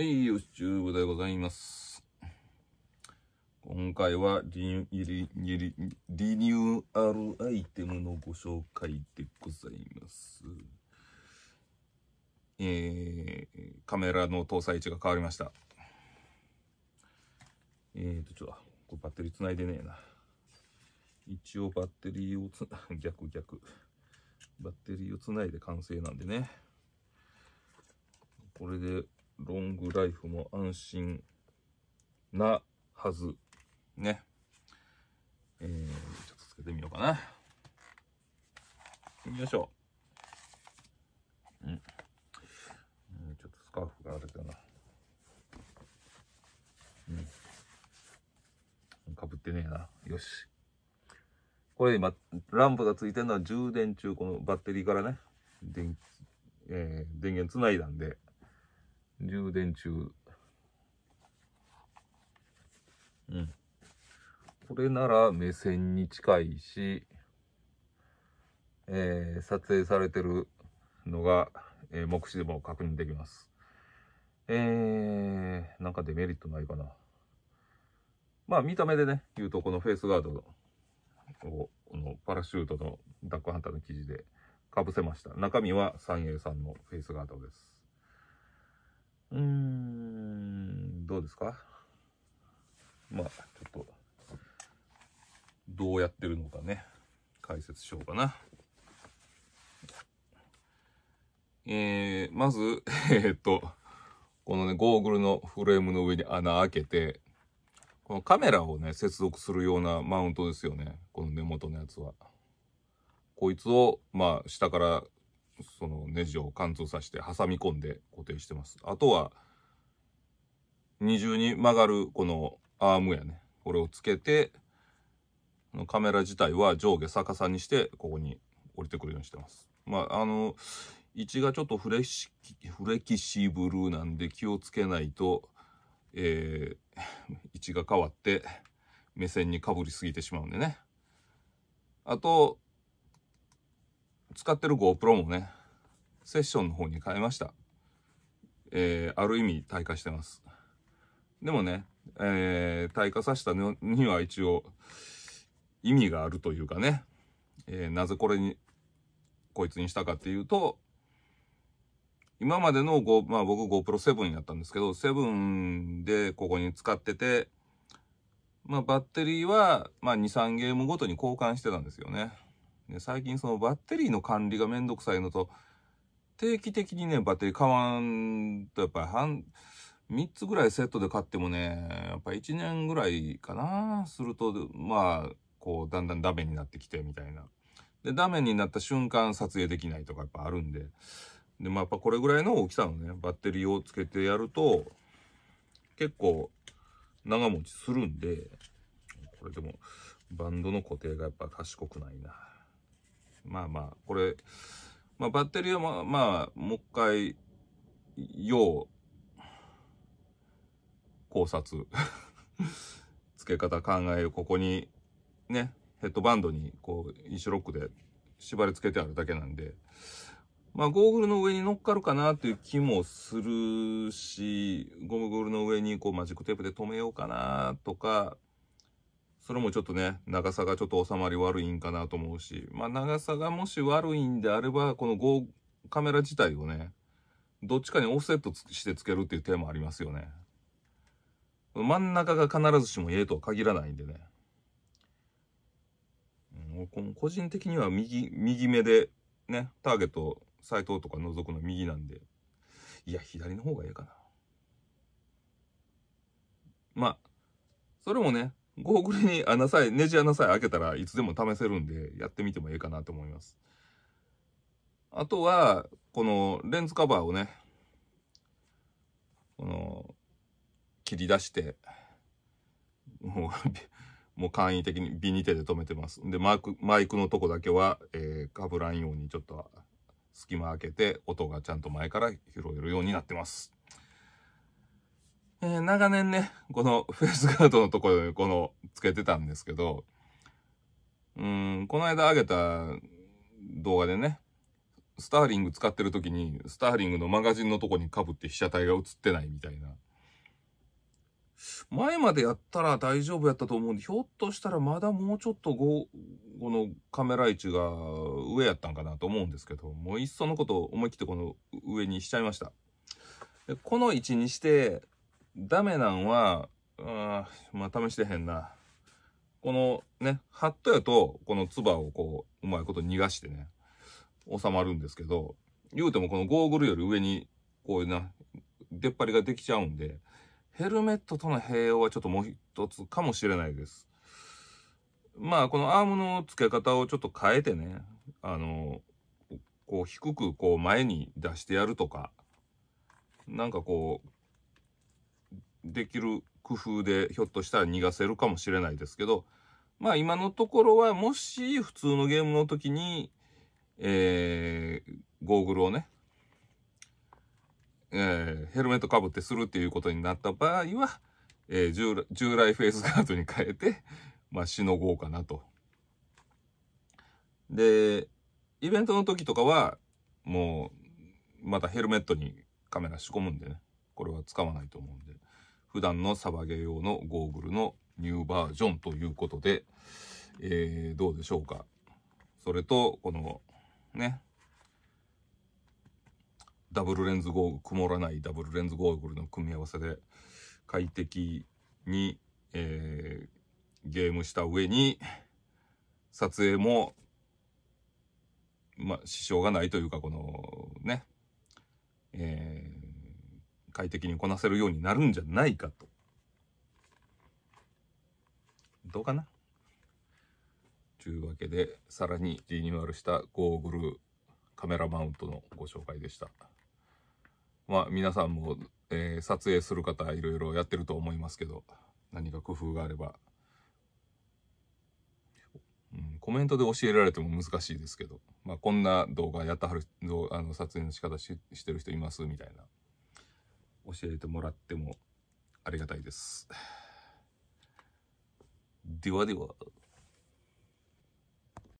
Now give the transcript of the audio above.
はい、よしちでございます。今回はリリリリニューアルアイテムのご紹介でございます。えー、カメラの搭載位置が変わりました。えーと、ちょっと、バッテリーつないでねえな。一応バッテリーをつ、逆逆。バッテリーをつないで完成なんでね。これでロングライフも安心なはず。ね。えー、ちょっとつけてみようかな。よいしょ。うん。ちょっとスカーフがあるかな。うん。かぶってねえな。よし。これ今、ランプがついてるのは充電中、このバッテリーからね、電、えー、電源つないだんで、充電中。うん。これなら目線に近いし、えー、撮影されてるのが、えー、目視でも確認できます。えー、なんかデメリットないかな。まあ見た目でね、言うとこのフェイスガードを、このパラシュートのダックハンターの生地でかぶせました。中身は三栄さんのフェイスガードです。うーん、どうですかまあ、ちょっと、どうやってるのかね、解説しようかな。えー、まず、えー、っと、このね、ゴーグルのフレームの上に穴開けて、このカメラをね、接続するようなマウントですよね。この根元のやつは。こいつを、まあ、下からそのネジを貫通させて挟み込んで固定してます。あとは二重に曲がるこのアームやねこれをつけてカメラ自体は上下逆さにしてここに降りてくるようにしてます。まああの位置がちょっとフレシフレキシブルなんで気をつけないと、えー、位置が変わって目線にかぶりすぎてしまうんでね。あと使ってる GoPro もね、セッションの方に変えました。えー、ある意味退化してます。でもね、えー、退化させたのには一応意味があるというかね、えー、なぜこれに、こいつにしたかっていうと、今までの5、まあ僕 GoPro7 やったんですけど、7でここに使ってて、まあバッテリーは、まあ2、3ゲームごとに交換してたんですよね。ね、最近そのバッテリーの管理がめんどくさいのと、定期的にね、バッテリー買わんと、やっぱり半、3つぐらいセットで買ってもね、やっぱ1年ぐらいかな、すると、まあ、こう、だんだんダメになってきて、みたいな。で、ダメになった瞬間撮影できないとかやっぱあるんで、で、まあやっぱこれぐらいの大きさのね、バッテリーをつけてやると、結構長持ちするんで、これでも、バンドの固定がやっぱ賢くないな。まあまあ、これ、まあバッテリーはまあ、まあ、もう一回、要、考察 付け方考える。ここに、ね、ヘッドバンドに、こう、イシュロックで縛り付けてあるだけなんで、まあ、ゴーグルの上に乗っかるかなっていう気もするし、ゴーグルの上にこうマジックテープで止めようかなとか、それもちょっとね、長さがちょっと収まり悪いんかなと思うし、まあ長さがもし悪いんであれば、この GO カメラ自体をね、どっちかにオフセットしてつけるっていう手もありますよね。真ん中が必ずしもええとは限らないんでね。うん、個人的には右、右目でね、ターゲット、サイトとか覗くの右なんで、いや、左の方がええかな。まあ、それもね、ゴーグルに穴さえ、ネジ穴さえ開けたらいつでも試せるんで、やってみてもいいかなと思います。あとは、このレンズカバーをね、この、切り出して、もう、もう簡易的にビニテで止めてます。で、マーク、マイクのとこだけは、えー、被らんようにちょっと隙間開けて、音がちゃんと前から拾えるようになってます。えー、長年ね、この フェイスガードのところでこの、つけてたんですけど、うん、この間上げた動画でね、スターリング使ってる時に、スターリングのマガジンのとこに被って被写体が映ってないみたいな。前までやったら大丈夫やったと思うんで、ひょっとしたらまだもうちょっとこのカメラ位置が上やったんかなと思うんですけど、もういっそのこと思い切ってこの上にしちゃいました。でこの位置にして、ダメなんは、うん、まあ試してへんな。このね、ハットやと、このツバをこう、うまいこと逃がしてね、収まるんですけど、言うてもこのゴーグルより上に、こういうな、出っ張りができちゃうんで、ヘルメットとの併用はちょっともう一つかもしれないです。まあ、このアームの付け方をちょっと変えてね、あの、こう低くこう前に出してやるとか、なんかこう、できる工夫でひょっとしたら逃がせるかもしれないですけど、まあ今のところはもし普通のゲームの時に、えー、ゴーグルをね、えー、ヘルメットかぶってするっていうことになった場合は、えー、従従来フェイスガードに変えて、まあしのごうかなと。で、イベントの時とかは、もう、またヘルメットにカメラ仕込むんでね、これは使わないと思うんで。普段のサバゲー用のゴーグルのニューバージョンということで、えー、どうでしょうか。それと、この、ね、ダブルレンズゴーグル、曇らないダブルレンズゴーグルの組み合わせで、快適に、えー、ゲームした上に、撮影も、まあ、支障がないというか、この、ね、えー快適にこなせるようになるんじゃないかと。どうかなというわけで、さらにリニューアルしたゴーグルカメラマウントのご紹介でした。まあ皆さんも、えー、撮影する方いろいろやってると思いますけど、何か工夫があれば、うん、コメントで教えられても難しいですけど、まあこんな動画やったはる、あの撮影の仕方ししてる人いますみたいな。教えてもらってもありがたいです。ではでは。